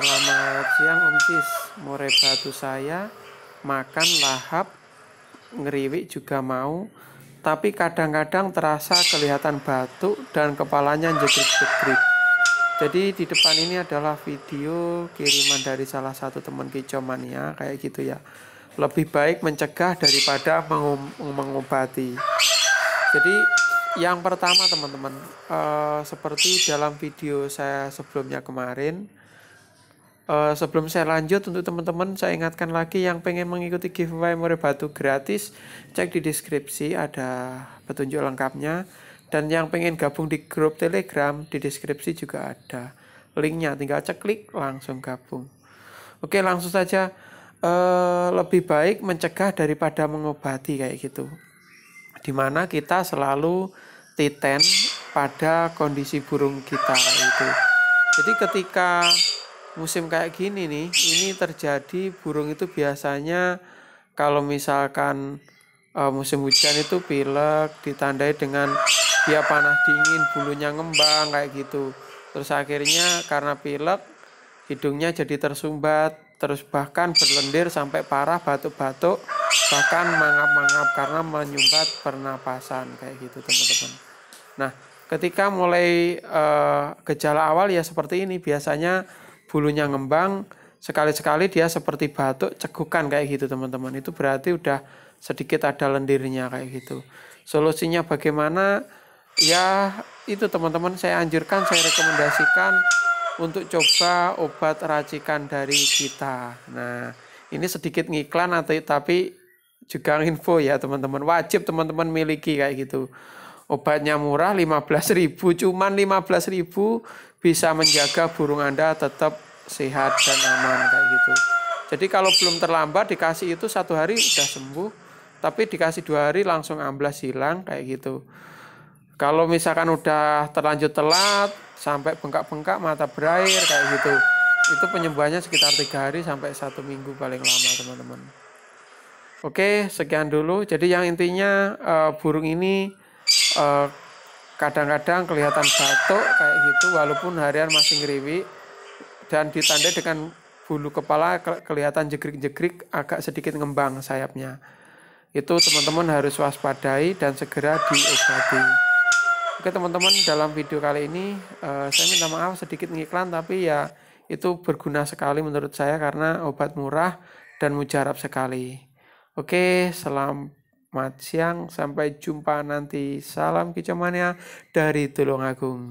Selamat siang Om Tis. More batu saya makan lahap ngeriwik juga mau tapi kadang-kadang terasa kelihatan batuk dan kepalanya jegrik-jegrik. Jadi di depan ini adalah video kiriman dari salah satu teman kicomania kayak gitu ya. Lebih baik mencegah daripada mengobati. Jadi yang pertama teman-teman, uh, seperti dalam video saya sebelumnya kemarin, Eh, sebelum saya lanjut untuk teman-teman saya ingatkan lagi yang pengen mengikuti giveaway murai batu gratis cek di deskripsi ada petunjuk lengkapnya dan yang pengen gabung di grup telegram di deskripsi juga ada linknya tinggal cek klik langsung gabung oke langsung saja eh, lebih baik mencegah daripada mengobati kayak gitu dimana kita selalu titen pada kondisi burung kita itu jadi ketika musim kayak gini nih, ini terjadi burung itu biasanya kalau misalkan uh, musim hujan itu pilek ditandai dengan dia panas dingin, bulunya ngembang kayak gitu. Terus akhirnya karena pilek hidungnya jadi tersumbat, terus bahkan berlendir sampai parah batuk-batuk, bahkan mangap-mangap karena menyumbat pernapasan kayak gitu, teman-teman. Nah, ketika mulai uh, gejala awal ya seperti ini biasanya bulunya ngembang, sekali-sekali dia seperti batuk cegukan kayak gitu teman-teman. Itu berarti udah sedikit ada lendirnya kayak gitu. Solusinya bagaimana? Ya itu teman-teman saya anjurkan, saya rekomendasikan untuk coba obat racikan dari kita. Nah, ini sedikit ngiklan atau tapi juga info ya teman-teman. Wajib teman-teman miliki kayak gitu. Obatnya murah 15.000, cuman 15.000 bisa menjaga burung Anda tetap sehat dan aman kayak gitu. Jadi kalau belum terlambat dikasih itu satu hari udah sembuh, tapi dikasih dua hari langsung amblas hilang kayak gitu. Kalau misalkan udah terlanjur telat sampai bengkak-bengkak mata berair kayak gitu, itu penyembuhannya sekitar tiga hari sampai satu minggu paling lama teman-teman. Oke, sekian dulu. Jadi yang intinya uh, burung ini Eh, kadang-kadang kelihatan batuk kayak gitu walaupun harian masih ngeriwi dan ditandai dengan bulu kepala kelihatan jegrik-jegrik agak sedikit ngembang sayapnya itu teman-teman harus waspadai dan segera diobati oke teman-teman dalam video kali ini uh, saya minta maaf sedikit ngiklan tapi ya itu berguna sekali menurut saya karena obat murah dan mujarab sekali oke selamat Jumat siang. Sampai jumpa nanti. Salam kicemania dari Tulungagung.